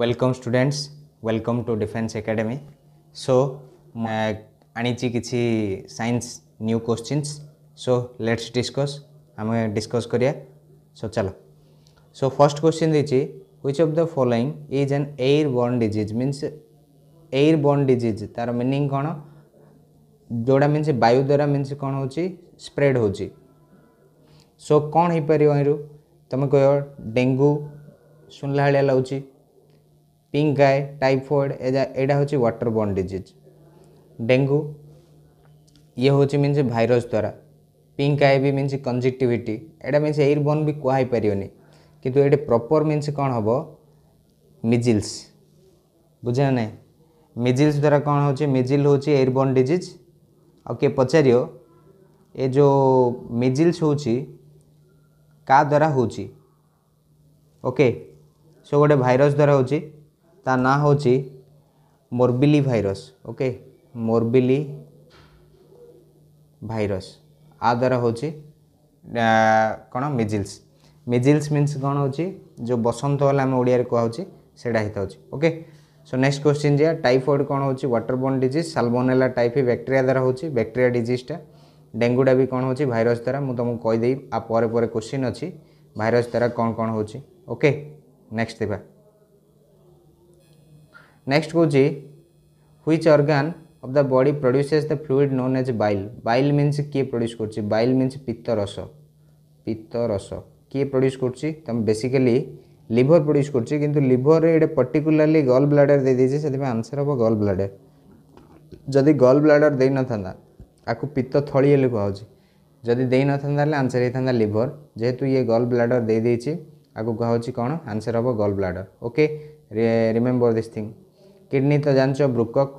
Welcome students welcome to defence academy so ଆଣିଛି କିଛି science new questions so let's discuss ଆମେ discuss କରିବା so ଚାଲ ସୋ ଫର୍ଷ୍ଟ କୋଶ୍ଚିନ୍ ଦେଇଛି which of the following is an airborne disease means airborne disease ତା'ର meaning କ'ଣ ଯେଉଁଟା means ବାୟୁ ଦ୍ୱାରା ମିନ୍ସ କ'ଣ ହେଉଛି ସ୍ପ୍ରେଡ୍ ହେଉଛି ସୋ କ'ଣ ହେଇପାରିବ ଏରୁ ତୁମେ କହିବ ଡେଙ୍ଗୁ ଶୁଣିଲା ଭଳିଆ ଲାଗୁଛି পিঙ্কাই টাইফয়েড এটা হচ্ছে ওয়াটার বর্ন ডিজিজ ডেঙ্গু ইয়ে হচ্ছে মিন্স ভাইরস দ্বারা পিঙ্কাই বি মিন্স কনজেক্টিভিটি এটা মিন্স এয়ার বর্ন বি কুহাই পারিবনি কিন্তু এটি প্রপর মিন্স কণ হব মিজিলস বুঝে না ମିଜିଲ୍ସ ଦ୍ୱାରା କ'ଣ ହେଉଛି ମିଜିଲ୍ ହେଉଛି ଏୟାରବର୍ନ ଡିଜିଜ୍ ଆଉ କିଏ ପଚାରିବ ଏ ଯେଉଁ ମିଜିଲ୍ସ ହେଉଛି କାହା ଦ୍ୱାରା ହେଉଛି ଓକେ ସେ ଗୋଟେ ଭାଇରସ୍ ଦ୍ୱାରା ହେଉଛି ତା ନାଁ ହେଉଛି morbilli virus okay morbilli virus ଆ ଦ୍ୱାରା ହେଉଛି କ'ଣ ମିଜିଲ୍ସ ମିଜିଲ୍ସ ମିନ୍ସ କ'ଣ ହେଉଛି ଯେଉଁ ବସନ୍ତ ହେଲା ଆମେ ଓଡ଼ିଆରେ କୁହାହେଉଛି ସେଇଟା ହେଇଥାଉଛି ଓକେ ସୋ ନେକ୍ସଟ କ୍ୱେଶ୍ଚିନ୍ ଯିବା ଟାଇଫଏଡ଼୍ କ'ଣ ହେଉଛି waterborne disease Salmonella typhi bacteria ଦ୍ୱାରା ହେଉଛି ବ୍ୟାକ୍ଟେରିଆ ଡିଜିଜ୍ଟା ଡେଙ୍ଗୁଟା ବି କ'ଣ ହେଉଛି ଭାଇରସ୍ ଦ୍ୱାରା ମୁଁ ତୁମକୁ କହିଦେବି ଆ ପରେ ପରେ କ୍ୱେଶ୍ଚିନ୍ ଅଛି ଭାଇରସ୍ ଦ୍ୱାରା କ'ଣ କ'ଣ ହେଉଛି ଓକେ ନେକ୍ସଟ ଦେବା Next goes G. Which organ of the body produces the fluid known as bile? Bile means किए produce करची bile means पित्त रस পিত্ত রস কিয়ে প্রডিউস করছি তুমি বেসিক্যালি লিভর প্রডিউস করছি কিন্তু লিভরে এটা পর্টিকুলারলি গল ব্লাডার দিয়ে দিয়েছে সেপাই আনসার হব গল ব্লাডার যদি গল ব্লাডার দেই না আকু পিত্ত থলি হলে কুহাচ্ছে যদি দেই না তাহলে আনসার হয়ে লিভর যেহেতু ইয়ে গল ব্লাডার দিয়ে দিয়েছি আকু কুহাচ্ছে কোণ আনসার হব gall bladder okay remember this thing kidney तो जान ब्रुकक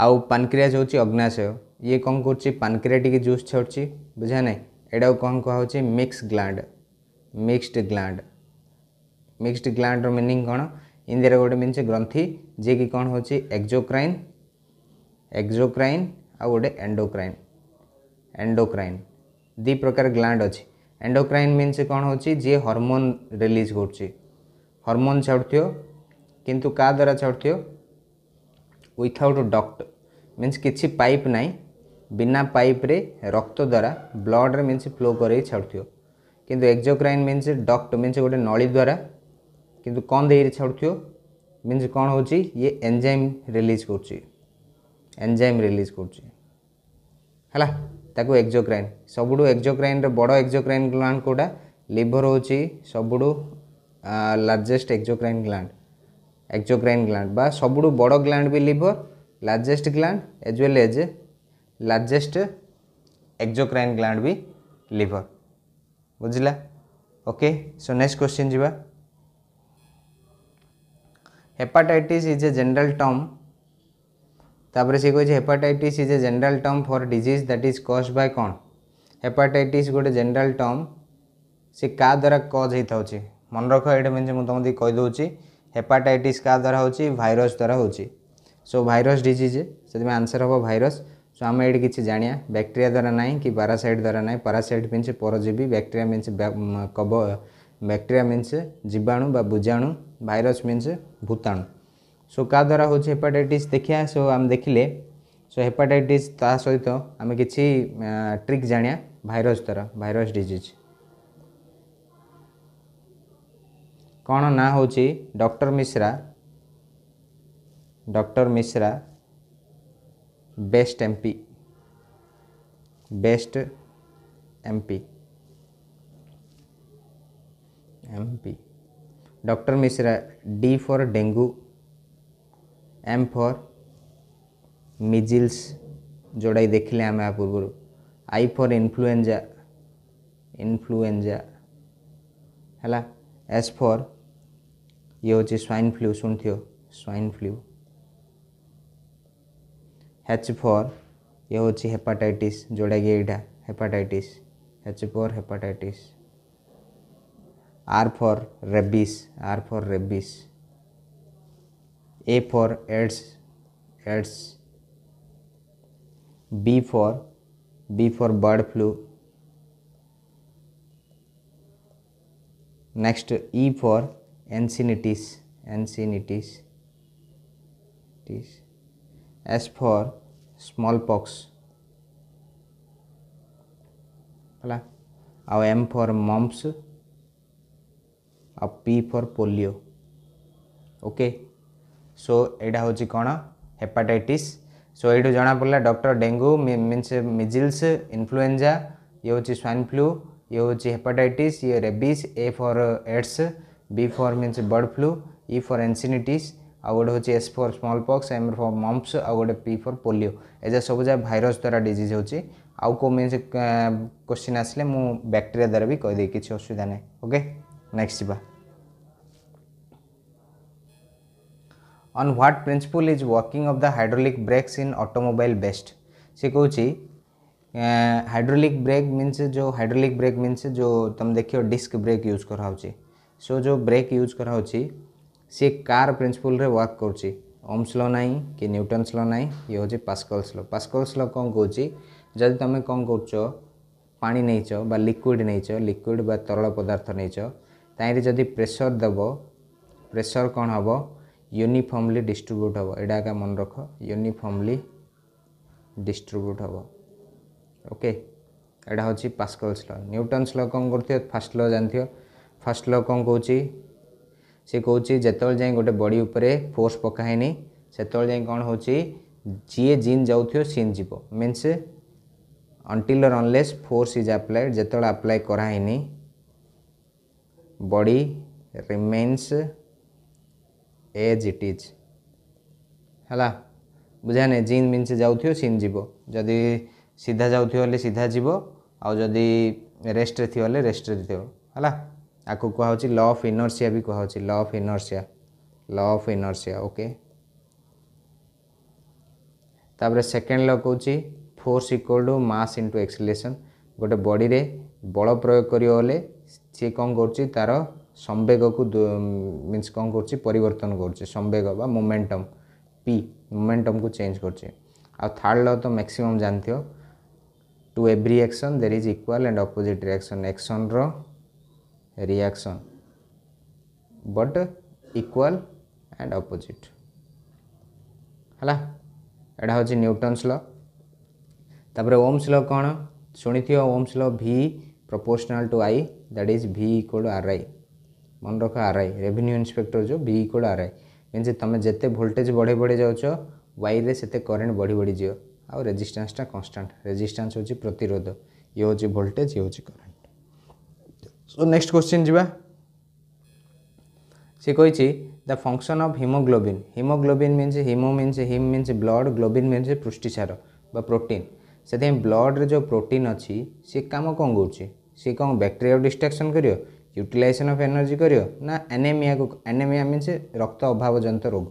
आउ पानक्रिया हूँ अग्नाशय ये कौन कर पानक्रिया टी जूस छाड़ी बुझा ना यू कौन कह mix gland mixed gland mixed gland रीनिंग कौन इंदिर गोटे मीन ग्रंथि जे कि कौन हो एक्जोक्राइन एक्जोक्राइन आ गए एंडोक्राइन एंडोक्राइन दि प्रकार ग्लांड अच्छे एंडोक्राइन मीनस कौन हो हरमोन रिलीज करमोन छाड़ किंतु क्या द्वारा छाड़ ओथआउट डक्ट मीन्स किसी पाइप ना बिना पाइप रे रक्त द्वारा ब्लड रे मीनस फ्लो कर किंतु एक्जोक्राइन मीनस डक्ट मीन्स गोटे नली द्वारा किंतु कौन देहरी छाड़ मीनस कौन हो ये एंजाइम रिलीज करजाइम रिलीज कर ताको एक्जोक्राइन सब एक्जोक्राइन रड़ एक्जोक्राइन ग्लांड कौटा लिभर हो सबुठ largest exocrine gland exocrine gland बा सबुठ बड़ ग्लांड भी liver largest gland as well as largest exocrine gland भी लिभर बुझला ओके सो नेक्स्ट क्वेश्चन जी hepatitis is a general term तापर से कहे hepatitis is a general term for disease that is caused by कौन hepatitis गोटे general term से क्या द्वारा कज होता मन रख ये मुझे तुमको कहीदे हेपाटाइट क्या द्वारा होरस द्वारा हो भाइर डीज से आंसर हम भाइरस सो आम ये किसी जाणिया बैक्टेरिया द्वारा ना कि पारासाइट द्वारा ना पारासाइट मीनस परजीवी बैक्टेरिया मीनस कब बैक्टेरिया मीन जीवाणु बुजाणु भाइर मीन भूताणु सो का द्वारा होपाटाइट देखिया सो आम देखिले सो हेपाटाइट सहित आम कि ट्रिक जाणिया भाइरस द्वारा भाइरस डीज कौन ना ହେଉଛି doctor Mishra doctor Mishra best MP best MP MP doctor Mishra D for dengue M for measles जोड़ाई देखिले आम आ पूर्व आई फॉर इन्फ्लुएंजा इन्फ्लुएंजा है एस फॉर ये हो स्वाइन फ्लू शुण थो स्वाइन फ्लू एच फोर ये हूँ हेपाटाइटिस जोटा कि यहाँ hepatitis H for hepatitis R for rabies R for rabies A for AIDS AIDS B for B for bird flu next E for encephalitis encephalitis S for smallpox आउ M for mumps आ P for polio okay so यहाँ हूँ कौन hepatitis so यू जना पड़ा doctor dengue means measles influenza ये हूँ स्वाइन फ्लू ये हूँ हेपाटाइटिस ये rabies A for AIDS B for मीनस bird flu E for encephalitis आउ गोटे हूँ S for smallpox M for mumps आउ गोटे पी फर पोलियो एजा सब जहाँ भाइरस द्वारा डिजिज हो को क्वेश्चन आसे मुझे बैक्टेरिया द्वारा भी कहीदे किसी असुविधा ना ओके नेक्स्ट जी अन् what principle is working of the hydraulic brakes in automobile बेस्ट से कौन हाइड्रोलिक ब्रेक मीनस जो हाइड्रोलिक ब्रेक मीनस जो तुम देखियो डिस्क ब्रेक यूज कराऊँ सो जो ब्रेक यूज कराऊँगी सी कार प्रिन्सीपल वर्क कर ଓମ୍ସ ଲ ନାହିଁ କି ନ୍ୟୁଟନ୍ସ ଲ ନାହିଁ ଇଏ ହେଉଛି ପାସ୍କଲ୍ସ ଲ ପାସ୍କଲ୍ସ ଲ କ'ଣ କହୁଛି ଯଦି ତୁମେ କ'ଣ କରୁଛ ପାଣି ନେଇଛ ବା ଲିକ୍ୱିଡ଼ ନେଇଛ ଲିକ୍ୱିଡ଼ ବା ତରଳ ପଦାର୍ଥ ନେଇଛ ତାହିଁରେ ଯଦି ପ୍ରେସର ଦେବ ପ୍ରେସର କ'ଣ ହେବ ୟୁନିଫର୍ମଲି ଡିଷ୍ଟ୍ରିବ୍ୟୁଟ୍ ହେବ ଏଇଟା ଏକା ମନେ ରଖ ୟୁନିଫର୍ମଲି ଡିଷ୍ଟ୍ରିବ୍ୟୁଟ୍ ହେବ ଓକେ ଏଇଟା ହେଉଛି ପାସ୍କଲ୍ସ ଲ ନ୍ୟୁଟନ୍ସ ଲ କ'ଣ କରୁଥିବ ଫାର୍ଷ୍ଟ ଲ ଜାଣିଥିବ ফার্স্ট ল কম কৌছি সে কৌছি যেতবে যাই গোটে বডি উপরে ফোর্স পকায়নি সেতবে যাই কম হচ্ছে যিয়ে জিন যাও সিন যাব means until or unless force is applied যেতবে আপ্লাই করা হয়নি body remains as it is ହେଲା ବୁଝା ନାହିଁ ଜିନ୍ ମିନ୍ସ ଯାଉଥିବ ସିନ୍ ଯିବ ଯଦି ସିଧା ଯାଉଥିବ ହେଲେ ସିଧା ଯିବ ଆଉ ଯଦି ରେଷ୍ଟରେ ଥିବ ହେଲେ ରେଷ୍ଟରେ ଥିବ ହେଲା आपको कुहाउची लॉ ऑफ इनर्सिया भी कुहाउची law of inertia law of inertia okay तापर सेकेंड ल कौन force equal to mass into acceleration गोटे बॉडी रे बल प्रयोग करें सी कौन कर संवेग को मीन्स कौन करवर्तन कर संवेग बा मोमेंटम पी मोमेंटम को चेंज कर थार्ड लॉ तो मैक्सीम जानते to every action there is equal and opposite reaction action रो reaction but equal and opposite ହେଲା ଏଇଟା ହେଉଛି ନ୍ୟୁଟନ୍ସ ଲ ତାପରେ ଓମ୍ସ ଲ କ'ଣ ଶୁଣିଥିବ Ohm's law V proportional to I that is V equal R I ମନେ ରଖ ଆର୍ ଆଇ ରେଭିନ୍ୟୁ ଇନ୍ସପେକ୍ଟର ଯେଉଁ V equal R I means ତୁମେ ଯେତେ ଭୋଲ୍ଟେଜ୍ ବଢ଼େଇ ବଢ଼େଇ ଯାଉଛ ୱାଇରେ ସେତେ କରେଣ୍ଟ ବଢ଼ି ବଢ଼ି ଯିବ ଆଉ ରେଜିଷ୍ଟାନ୍ସଟା କନଷ୍ଟାଣ୍ଟ ରେଜିଷ୍ଟାନ୍ସ ହେଉଛି ପ୍ରତିରୋଧ ଇଏ ହେଉଛି ଭୋଲ୍ଟେଜ୍ ଇଏ ହେଉଛି କରେଣ୍ଟ নেক্সট क्वेश्चन যা সে কইছি the function of haemoglobin haemoglobin means haemo means haem means blood globin means পুষ্টিসার বা প্রোটিন ସେଥିପାଇଁ ବ୍ଲଡ଼ରେ ଯେଉଁ ପ୍ରୋଟିନ୍ ଅଛି ସେ କାମ କ'ଣ କରୁଛି ସେ କ'ଣ ବ୍ୟାକ୍ଟେରିଆକୁ ଡିଷ୍ଟ୍ରାକ୍ସନ୍ କରିବ ୟୁଟିଲାଇଜେସନ୍ ଅଫ୍ ଏନର୍ଜି କରିବ ନା ଆନେମିଆକୁ ଆନେମିଆ ମିନ୍ସ ରକ୍ତ ଅଭାବଜନିତ ରୋଗ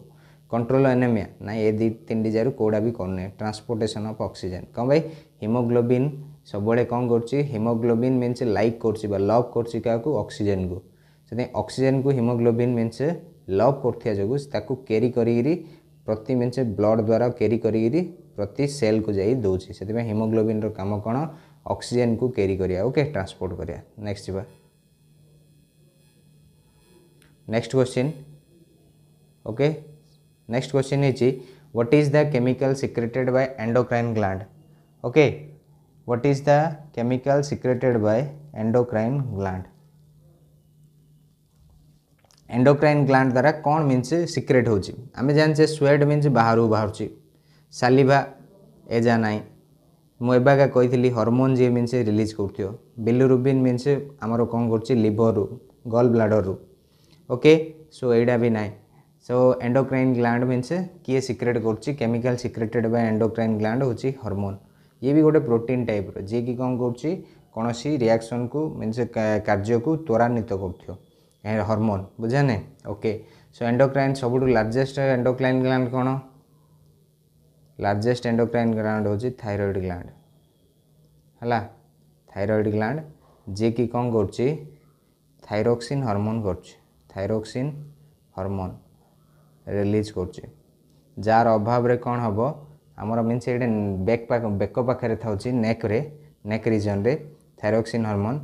କଣ୍ଟ୍ରୋଲ ଆନେମିଆ ନା ଏ ଦୁଇ ତିନିଟି ଯାରୁ କେଉଁଟା ବି କରୁନି ଟ୍ରାନ୍ସପୋର୍ଟେସନ୍ ଅଫ୍ ଅକ୍ସିଜେନ୍ କ'ଣ ପାଇଁ ହିମୋଗ୍ଲୋବିନ୍ सब कौन कर करमोग्लोबिन मीनस लाइक कर लव कर अक्सीजेन को से अक्सीजेन को हिमोग्लोबिन मीनस लव कर जो क्यारि कर प्रति मीनस ब्लड द्वारा क्यारि कर प्रति सेल को जा दौर से हिमोग्लोबिन राम कौन अक्सीजेन को क्यारि करा ओके ट्रांसपोर्ट करा नेक्स्ट जी next question okay next question है what is the chemical secreted by endocrine gland okay what is the chemical secreted by endocrine gland endocrine gland द्वारा कौन मीन्स सिक्रेट होमें आम जानचे sweat means बाहर बाहर सालिभा एजा ना मुझे कही हर्मोन जी मीन्स रिलीज कर बिलुरुबिन मीन्स आमर कौन कर लिभर गल ब्लाडर ओके सो यहाँ भी ना सो एंडोक्राइन ग्लांड मीन्स किए सिक्रेट करमिकाल सिक्रेटेड बाय एंडोक्राइन ग्लांड हूँ हरमोन ये भी गोटे प्रोटीन टाइप्र ଯିଏକି କ'ଣ କରୁଛି କୌଣସି ରିଆକ୍ସନ୍କୁ ମିନ୍ସ କାର୍ଯ୍ୟକୁ ତ୍ୱରାନ୍ୱିତ କରୁଥିବ ହର୍ମୋନ୍ ବୁଝା ନାହିଁ ଓକେ ସୋ ଏଣ୍ଡୋକ୍ରାଇନ୍ ସବୁଠୁ ଲାର୍ଜେଷ୍ଟ ଏଣ୍ଡୋକ୍ରାଇନ୍ ଗ୍ଲାଣ୍ଡ କ'ଣ ଲାର୍ଜେଷ୍ଟ ଏଣ୍ଡୋକ୍ରାଇନ୍ ଗ୍ଲାଣ୍ଡ ହେଉଛି ଥାଇରଏଡ଼୍ ଗ୍ଲାଣ୍ଡ ହେଲା ଥାଇରଏଡ଼୍ ଗ୍ଲାଣ୍ଡ ଯିଏକି କ'ଣ କରୁଛି ଥାଇରୋକ୍ସିନ୍ ହର୍ମୋନ୍ କରୁଛି ଥାଇରୋକ୍ସିନ୍ ହର୍ମୋନ୍ ରିଲିଜ୍ କରୁଛି ଯାହାର ଅଭାବରେ କ'ଣ ହେବ ଆମର ମିନ୍ସ ଏଇଟା ବେକ୍ ବେକ ପାଖରେ ଥାଉଛି ନେକ୍ରେ ନେକ୍ ରିଜନ୍ରେ ଥାଇରକ୍ସିନ୍ ହର୍ମୋନ୍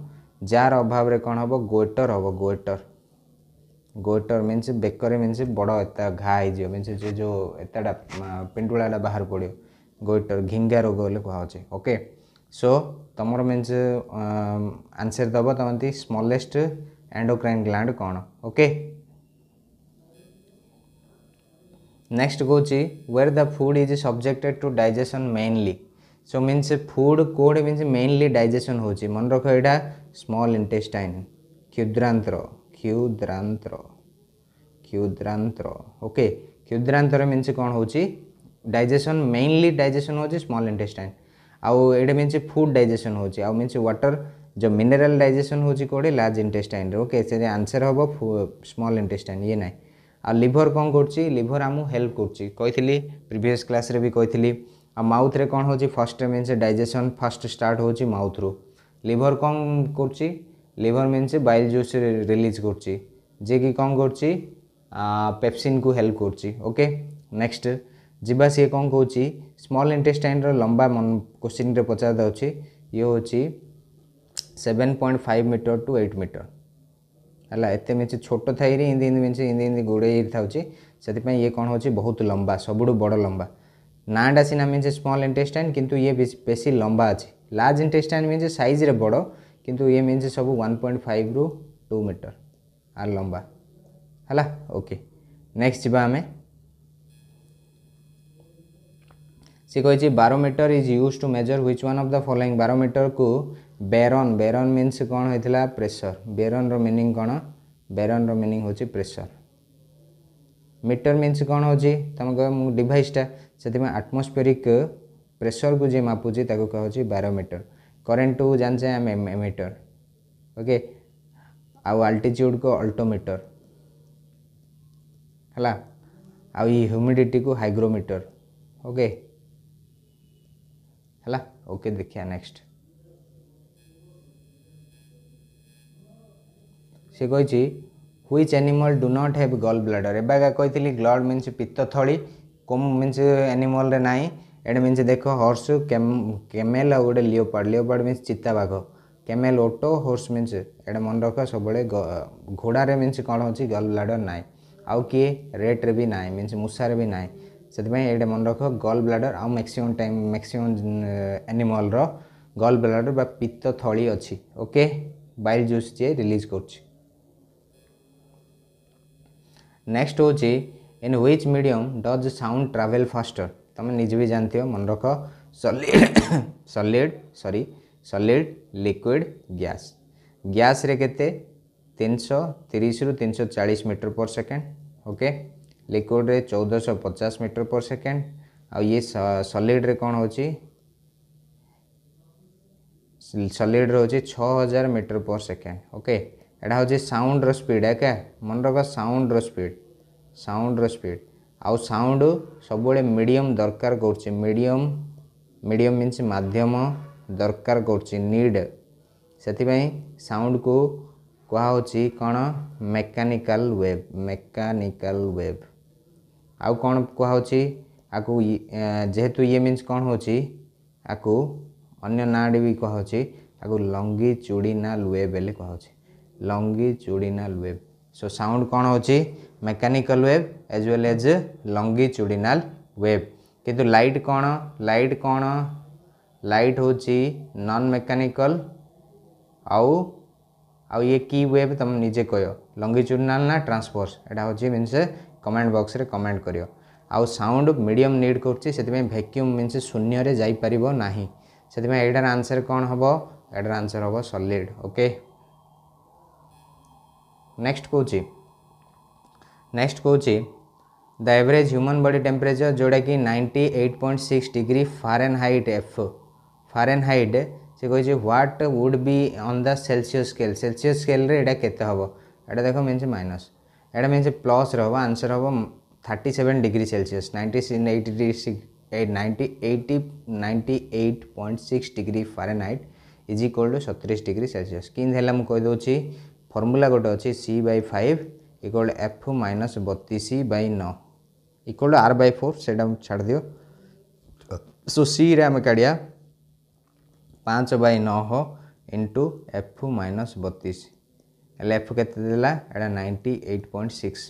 ଯାହାର ଅଭାବରେ କ'ଣ ହେବ ଗୋଏଟର୍ ହେବ ଗୋଏଟର୍ ଗୋଏଟର୍ ମିନ୍ସ ବେକରେ ମିନ୍ସ ବଡ଼ ଏତା ଘା ହେଇଯିବ ମିନ୍ସ ସେ ଯେଉଁ ଏତାଟା ପିଣ୍ଡୁଳାଟା ବାହାରକୁ ପଡ଼ିବ ଗୋଏଟର୍ ଘିଙ୍ଗା ରୋଗ ବୋଲି କୁହାହେଉଛି ଓକେ ସୋ ତୁମର ମିନ୍ସ ଆନ୍ସର୍ ଦେବ ତୁମତି ସ୍ମଲେଷ୍ଟ ଆଣ୍ଡୋକ୍ରାଇନ୍ ଗ୍ଲାଣ୍ଡ କ'ଣ ଓକେ नेक्स्ट कौच where the food is subjected to digestion mainly so mean food कौटे मीन मेनली डाइजेशन हो मन रख या स्मल इंटेस्टाइन क्षुद्रांतर क्षुद्रांतर क्षुद्रांतर ओके क्षुद्रांतर मीन कौन हो डाइजेशन मेनली डाइजेशन हो स्मल इंटेस्टाइन आउ ये मीन्स फुड डाइजेशन हो मीन व्टर जो मिनेराल डाइजेशन हो लार्ज इंटेस्टाइन ओके आंसर हम स्मल इंटेस्टाइन ये ना আর লিভর কম করছি লিভর আমি হেল্প করছি কইলি প্রিভিয়াস ক্লাসে বি কইলি আর মাউথরে কম হচ্ছে first means digestion first start হচ্ছে মাউথ্রু লিভর কম করছি liver means bile juice release করছি যে কি কম করছি পেপসিন কু হেল্প করছি ওকে নেক্সট যা সি কম কৌছি স্মল ইন্টেস্টাইনর লম্বা কোশ্চিন্রে পচার দেওয়া ইয়ে হচ্ছে seven point five metre to eight metre ହେଲା ଏତେ ମେଞ୍ଚେ ଛୋଟ ଥାଇରେ ଇନ୍ତି ଇନ୍ତି ମେଞ୍ଚେ ଇନ୍ତି ଇନ୍ତି ଗୋଡ଼େଇ ଥାଉଛି ସେଥିପାଇଁ ଇଏ କ'ଣ ହେଉଛି ବହୁତ ଲମ୍ବା ସବୁଠୁ ବଡ଼ ଲମ୍ବା ନାଁଟା ସିନା ମିନ୍ସ ସ୍ମଲ୍ ଇଣ୍ଟେଷ୍ଟାଇନ୍ କିନ୍ତୁ ଇଏ ବେଶୀ ଲମ୍ବା ଅଛି ଲାର୍ଜ ଇଣ୍ଟେଷ୍ଟାଇନ୍ ମିନ୍ସ ସାଇଜ୍ରେ ବଡ଼ କିନ୍ତୁ ଇଏ ମିନ୍ସ ସବୁ ୱାନ୍ ପଏଣ୍ଟ ଫାଇଭରୁ ଟୁ ମିଟର ଆର ଲମ୍ବା ହେଲା ଓକେ ନେକ୍ସଟ ଯିବା ଆମେ ସେ କହିଛି barometer is used to measure which one of the following ବାରୋମିଟରକୁ बेरन बेरन मीन्स कौन होता प्रेसर बेरन रिनिंग कौन बेरन रिनिंग हूँ प्रेसर मीटर मीनस कौन हो तुम कह डिभाइसटा से आटमस्फेरिक प्रेसर को जी मापुची कहूँ बारोमीटर करेन्ट को जानचे आम एमिटर ओके आउ आल्टीच्यूड को अल्टोमीटर है आउ ह्यूमिडिटी को हाइग्रोमीटर ओके है ओके देखिया नेक्स्ट ସେ କହିଛି which animal do not have gall bladder এবাগা কইলি গ্লড মিন্স পিত্তথলি কোম মিন্স আনিমলরে নাই এটা মিন্স দেখ হর্স কেমেল আর গোটে লিওপার্ড লিওপার্ড মিন্স চিতাবাঘ কেমেল ওটো হর্স মিন্স এটা মনে রখ সবুলে ঘোড়ারে মিন্স কোণ হচ্ছে গল ব্লাডর নাই আউ কি রেটরে বি নাই মিন্স মূষারে বি নাই সেপাই এটা মনে রখ গল ব্লাডর আউ ম্যাক্সিমম টাইম ম্যাক্সিমম আনিমলর গল ব্লাডর বা পিত্তথলি অছি ওকে বাইল জুস যে রিলিজ করছি नेक्स्ट हूँ in which medium does sound travel faster तुम्हें निजे भी जानते हो मन रख solid solid sorry solid liquid gas gas रे सौ तीस रु तीन चालीस मीटर पर सेकेंड ओके लिक्विड रे पचास मीटर पर सेकेंड आ ये सलिड रे कौन हो सलिड रोचे छः हजार मीटर पर सेकेंड ओके यहाँ हूँ साउंड रीड एक मन रख साउंड रीड साउंड रीड आउ साउंड सब मीडियम दरकार कर मीडियम मीडियम मीनस मध्यम दरकार करीड से साउंड को कहा कौन मेकानिकल वेब मेकानिकल वेब आउ कौन कहा जेहेतु ये मीनस कौन हो नाटे भी कहा लंगी चुड़ी ना लुए बोले कहा longitudinal wave. सो साउंड कौन होची mechanical wave as well as longitudinal wave. किंतु लाइट कौन लाइट कौन लाइट हूँ नन मेकानिकल आउ आउ ये की वेव तुम निजे कह लंगिच्यूडनाल ना ट्रांसफोर्स एटा हूँ मीनस कमेंट बक्स में कमेंट कर आउ साउंड मीडियम नीड कर मीनस शून्य जापर ना से आंसर कौन हम एटार आंसर हम सलीड ओके नेक्स्ट कौच नेक्स्ट कौच the average human body temperature जोटा कि नाइंटी पॉइंट सिक्स डिग्री हाइट एफ हाइट से कहे what would be on the Celsius scale Celsius scale रे ये केते देख मीन माइनस एटा मीन प्लस रहबो answer thirty seven degree Celsius ninety ninety eight ninety eight point six degree हाइट इज इक्वल टू सतरी डिग्री सेलसीयस कि मुझे कहीदे ଫର୍ମୁଲା ଗୋଟେ ଅଛି C by five equal F minus ବତିଶ ବାଇ ନଅ ଇକ୍ୱାଲ୍ ଆର୍ ବାଇ ଫୋର୍ ସେଇଟା ଛାଡ଼ି ଦିଅ ସୋ ସିରେ ଆମେ କାଢ଼ିବା ପାଞ୍ଚ ବାଇ ନଅ ଇଣ୍ଟୁ ଏଫ୍ ମାଇନସ୍ ବତିଶ ହେଲେ ଏଫ୍ କେତେ ଦେଲା ଏଇଟା ନାଇଣ୍ଟି ଏଇଟ୍ ପଏଣ୍ଟ ସିକ୍ସ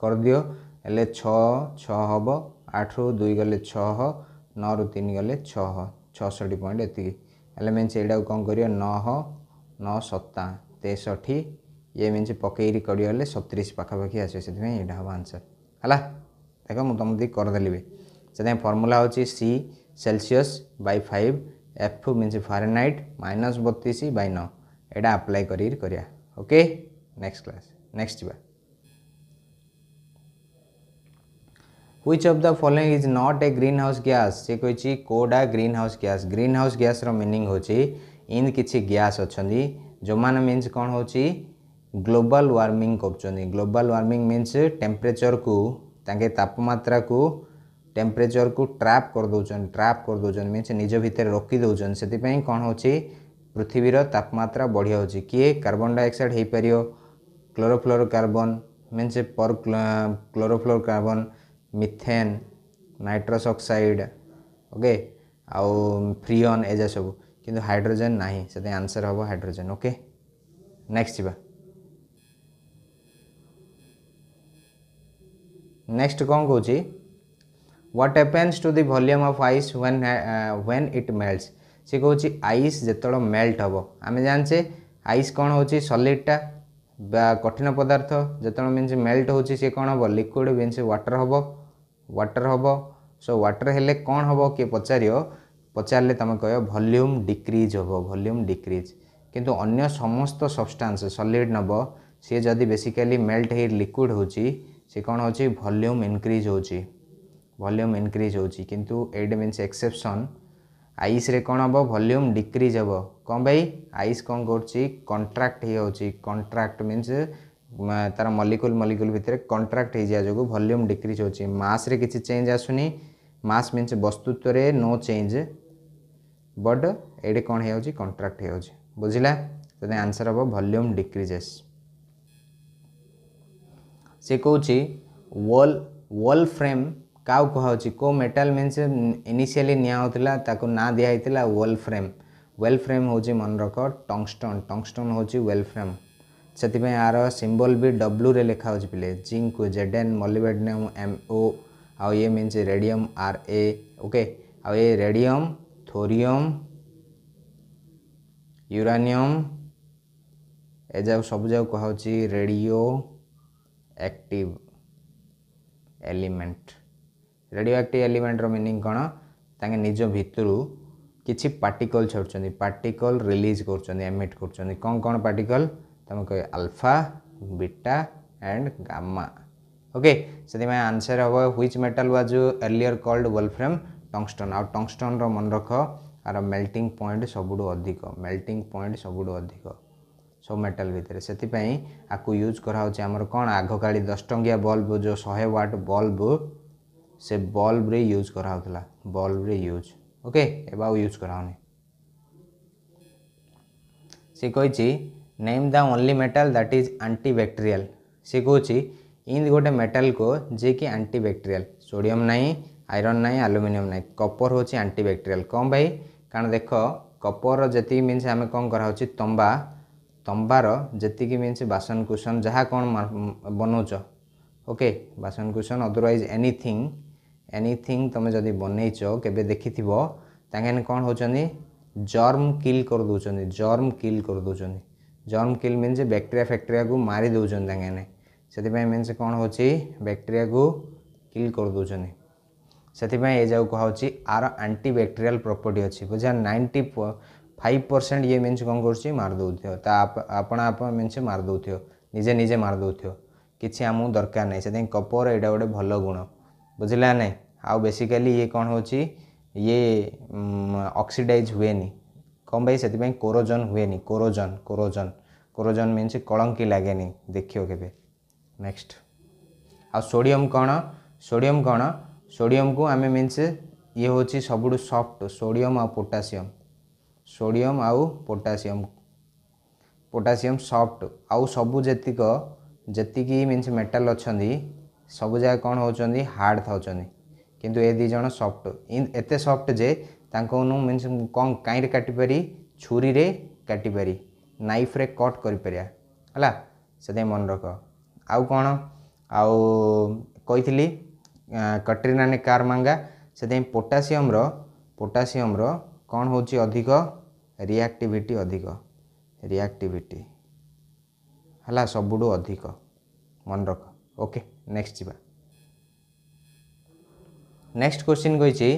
କରିଦିଅ ହେଲେ ଛଅ ଛଅ ହେବ ଆଠରୁ ଦୁଇ ଗଲେ ଛଅ ନଅରୁ ତିନି ଗଲେ ଛଅ ଛଅଷଠି ପଏଣ୍ଟ ଏତିକି ହେଲେ ମିନ୍ସ ଏଇଟାକୁ କ'ଣ କରିବ ନଅ ନଅ ସତା तेसठ ये मीनस पकईरी करगले सतीस पाखापाखी आस आंसर है देख मु तुम दी करदेली से फर्मुला हूँ C Celsius by five F Fahrenheit minus बतीस बै नौ यहाँ आप्लाय करके ओके नेक्स्ट क्लास नेक्स्ट जा which of the following is not a greenhouse gas से कोडा greenhouse gas greenhouse gas रो meaning हो इन किसी ग्यास अच्छा जो मैंने मीनस कौन हो global warming global warming means temperature कुपम्रा को टेम्परेचर को ट्राप करदे ट्राप करदे मीनस निज भितर रोकी दौन से कौन हो पृथ्वीर तापम्रा बढ़िया किए कार्बन डाइअक्साइड हो पार क्लोरोफ्लोर कार्बन मीनस पर chlorofluorocarbon methane nitrous oxide okay आउ फ्रियन एजा सब କିନ୍ତୁ ହାଇଡ୍ରୋଜେନ୍ ନାହିଁ ସେଥିପାଇଁ ଆନ୍ସର୍ ହେବ ହାଇଡ୍ରୋଜେନ୍ ଓକେ ନେକ୍ସଟ ଯିବା ନେକ୍ସଟ କ'ଣ କହୁଛି what happens to the volume of ice when when it melts ସେ କହୁଛି ଆଇସ୍ ଯେତେବେଳେ ମେଲ୍ଟ ହେବ ଆମେ ଜାଣିଛେ ଆଇସ୍ କ'ଣ ହେଉଛି ସଲିଡ଼୍ଟା ବା କଠିନ ପଦାର୍ଥ ଯେତେବେଳେ ମିନ୍ସ ମେଲ୍ଟ ହେଉଛି ସେ କ'ଣ ହେବ ଲିକ୍ୱିଡ଼ ମିନ୍ସ ୱାଟର୍ ହେବ ୱାଟର୍ ହେବ ସୋ ୱାଟର୍ ହେଲେ କ'ଣ ହେବ କିଏ ପଚାରିବ ପଚାରିଲେ ତୁମେ କହିବ ଭଲ୍ୟୁମ୍ ଡିକ୍ରିଜ୍ ହେବ ଭଲ୍ୟୁମ୍ ଡିକ୍ରିଜ୍ କିନ୍ତୁ ଅନ୍ୟ ସମସ୍ତ ସବଷ୍ଟାନ୍ସ ସଲିଡ଼ ନେବ ସିଏ ଯଦି ବେସିକାଲି ମେଲ୍ଟ ହେଇ ଲିକ୍ୱିଡ଼ ହେଉଛି ସେ କ'ଣ ହେଉଛି ଭଲ୍ୟୁମ୍ ଇନକ୍ରିଜ୍ ହେଉଛି ଭଲ୍ୟୁମ୍ ଇନକ୍ରିଜ୍ ହେଉଛି କିନ୍ତୁ ଏଇଟା ମିନ୍ସ ଏକ୍ସେପସନ୍ ଆଇସ୍ରେ କ'ଣ ହେବ ଭଲ୍ୟୁମ୍ ଡିକ୍ରିଜ୍ ହେବ କ'ଣ ପାଇଁ ଆଇସ୍ କ'ଣ କରୁଛି କଣ୍ଟ୍ରାକ୍ଟ ହେଇଯାଉଛି କଣ୍ଟ୍ରାକ୍ଟ ମିନ୍ସ ତା'ର ମଲିକୁଲ ମଲିକୁଲ ଭିତରେ କଣ୍ଟ୍ରାକ୍ଟ ହେଇଯିବା ଯୋଗୁଁ ଭଲ୍ୟୁମ୍ ଡିକ୍ରିଜ୍ ହେଉଛି ମାସ୍ରେ କିଛି ଚେଞ୍ଜ ଆସୁନି ମାସ୍ ମିନ୍ସ ବସ୍ତୁତ୍ୱରେ ନୋ ଚେଞ୍ଜ ବଟ୍ ଏଇଠି କ'ଣ ହେଇଯାଉଛି କଣ୍ଟ୍ରାକ୍ଟ ହେଇଯାଉଛି ବୁଝିଲା ସେଥିପାଇଁ ଆନ୍ସର୍ ହେବ ଭଲ୍ୟୁମ୍ ଡିକ୍ରିଜେସ୍ ସେ କହୁଛି ୱଲ୍ ୱଲ୍ ଫ୍ରେମ୍ କାଉ କୁହାହେଉଛି କେଉଁ ମେଟାଲ୍ ମିନ୍ସ ଇନିସିଆଲି ନିଆହେଉଥିଲା ତାକୁ ନାଁ ଦିଆହେଇଥିଲା ୱଲ୍ ଫ୍ରେମ୍ ୱେଲ୍ ଫ୍ରେମ୍ ହେଉଛି ମନେ ରଖ ଟଙ୍ଗଷ୍ଟନ୍ ଟଙ୍ଗଷ୍ଟନ୍ ହେଉଛି ୱେଲ୍ ଫ୍ରେମ୍ ସେଥିପାଇଁ ଆର ସିମ୍ବଲ୍ ବି ଡବ୍ଲୁରେ ଲେଖା ହେଉଛି ପିଲେ ଜିଙ୍କ୍ ଜେଡେନ୍ ମଲିବେଡନେମ୍ ଏମ୍ ଓ ଆଉ ଏ means radium R A okay ଆଉ ଏ ରେଡ଼ିୟମ୍ থোরিয়ম ୟୁରାନିୟମ୍ ଏଯାକ ସବୁଯାକ କୁହାହେଉଛି radioactive element radioactive ଏଲିମେଣ୍ଟର ମିନିଂ କ'ଣ ତାଙ୍କେ ନିଜ ଭିତରୁ କିଛି ପାର୍ଟିକଲ୍ ଛାଡ଼ୁଛନ୍ତି ପାର୍ଟିକଲ୍ ରିଲିଜ୍ କରୁଛନ୍ତି ଏମିଟ୍ କରୁଛନ୍ତି କ'ଣ କ'ଣ ପାର୍ଟିକଲ୍ ତୁମେ କହିବ alpha beta and gamma okay ସେଥିପାଇଁ ଆନ୍ସର୍ ହେବ which metal was earlier called wolfram tungsten ଆଉ ଟଙ୍ଗଷ୍ଟନ୍ର ମନେ ରଖ ଆର ମେଲ୍ଟିଂ ପଏଣ୍ଟ ସବୁଠୁ ଅଧିକ ମେଲ୍ଟିଂ ପଏଣ୍ଟ ସବୁଠୁ ଅଧିକ ସବୁ ମେଟାଲ୍ ଭିତରେ ସେଥିପାଇଁ ଆକୁ ୟୁଜ୍ କରାହେଉଛି ଆମର କ'ଣ ଆଗକାଳି ଦଶ ଟଙ୍କିଆ ବଲ୍ବ ଯେଉଁ ଶହେ ୱାଟ୍ ବଲ୍ବ ସେ ବଲ୍ବରେ ୟୁଜ୍ କରାହେଉଥିଲା ବଲ୍ବରେ ୟୁଜ୍ ଓକେ ଏବେ ଆଉ ୟୁଜ୍ କରାହେଉନି ସେ କହିଛି name the only metal that is antibacterial ସେ କହୁଛି ଇନ୍ଦି ଗୋଟେ ମେଟାଲ୍କୁ ଯିଏକି ଆଣ୍ଟି ବ୍ୟାକ୍ଟେରିଆଲ୍ ସୋଡ଼ିୟମ୍ ନାହିଁ ଆଇରନ୍ ନାହିଁ ଆଲୁମିନିୟମ୍ ନାହିଁ କପର୍ ହେଉଛି ଆଣ୍ଟିବ୍ୟାକ୍ଟେରିଆଲ୍ କ'ଣ ପାଇଁ କାରଣ ଦେଖ କପର୍ର ଯେତିକି ମିନ୍ସ ଆମେ କ'ଣ କରାହେଉଛି ତମ୍ବା ତମ୍ବାର ଯେତିକି ମିନ୍ସ ବାସନକୁସନ ଯାହା କ'ଣ ବନାଉଛ ଓକେ ବାସନକୁସନ ଅଦରୱାଇଜ୍ ଏନିଥିଙ୍ଗ ଏନିଥିଙ୍ଗ ତୁମେ ଯଦି ବନେଇଛ କେବେ ଦେଖିଥିବ ତାଙ୍କେ କ'ଣ ହେଉଛନ୍ତି ଜର୍ମ କିଲ୍ କରିଦେଉଛନ୍ତି ଜର୍ମ କିଲ୍ କରିଦେଉଛନ୍ତି ଜର୍ମ କିଲ୍ ମିନ୍ସ ବ୍ୟାକ୍ଟେରିଆ ଫ୍ୟାକ୍ଟେରିଆକୁ ମାରି ଦେଉଛନ୍ତି ତାଙ୍କେ ସେଥିପାଇଁ ମିନ୍ସ କ'ଣ ହେଉଛି ବ୍ୟାକ୍ଟେରିଆକୁ କିଲ୍ କରିଦେଉଛନ୍ତି से जो कह आंटीबैक्टेरियल प्रपर्टी अच्छी बुझे नाइंटी फाइव परसेंट ये मीन कौन कर मारद आपण आप मीनस मारद निजे निजे मारद किसी आम दरकार नहीं कपर ये गोटे भल गुण बुझला ना आउ बेसिकाली ये कौन हो ये अक्सीडाइज हुए कम भाई से कोरोजन हुए कोरोजन कोरोजन कोरोजन मीनस कलंकी लगे देखियो केक्स्ट आ सोडियम कौन सोडियम कौन ସୋଡ଼ିୟମକୁ ଆମେ ମିନ୍ସ ଇଏ ହେଉଛି ସବୁଠୁ ସଫ୍ଟ ସୋଡ଼ିୟମ ଆଉ ପୋଟାସିୟମ ସୋଡ଼ିୟମ ଆଉ ପୋଟାସିୟମ ପୋଟାସିୟମ ସଫ୍ଟ ଆଉ ସବୁ ଯେତିକ ଯେତିକି ମିନ୍ସ ମେଟାଲ ଅଛନ୍ତି ସବୁଯାକ କ'ଣ ହେଉଛନ୍ତି ହାର୍ଡ଼ ଥାଉଛନ୍ତି କିନ୍ତୁ ଏ ଦୁଇ ଜଣ ସଫ୍ଟ ଏତେ ସଫ୍ଟ ଯେ ତାଙ୍କନୁ ମିନ୍ସ କ'ଣ କାହିଁରେ କାଟିପାରି ଛୁରୀରେ କାଟିପାରି ନାଇଫ୍ରେ କଟ୍ କରିପାରିବା ହେଲା ସେଥିପାଇଁ ମନେ ରଖ ଆଉ କ'ଣ ଆଉ କହିଥିଲି କଟ୍ରିନା ନେ କାର୍ ମାଙ୍ଗା ସେଥିପାଇଁ ପୋଟାସିୟମର ପୋଟାସିୟମର କ'ଣ ହେଉଛି ଅଧିକ ରିଆକ୍ଟିଭିଟି ଅଧିକ ରିଆକ୍ଟିଭିଟି ହେଲା ସବୁଠୁ ଅଧିକ ମନେ ରଖ ଓକେ ନେକ୍ସଟ ଯିବା ନେକ୍ସଟ କ୍ୱେଶ୍ଚିନ୍ କହିଛି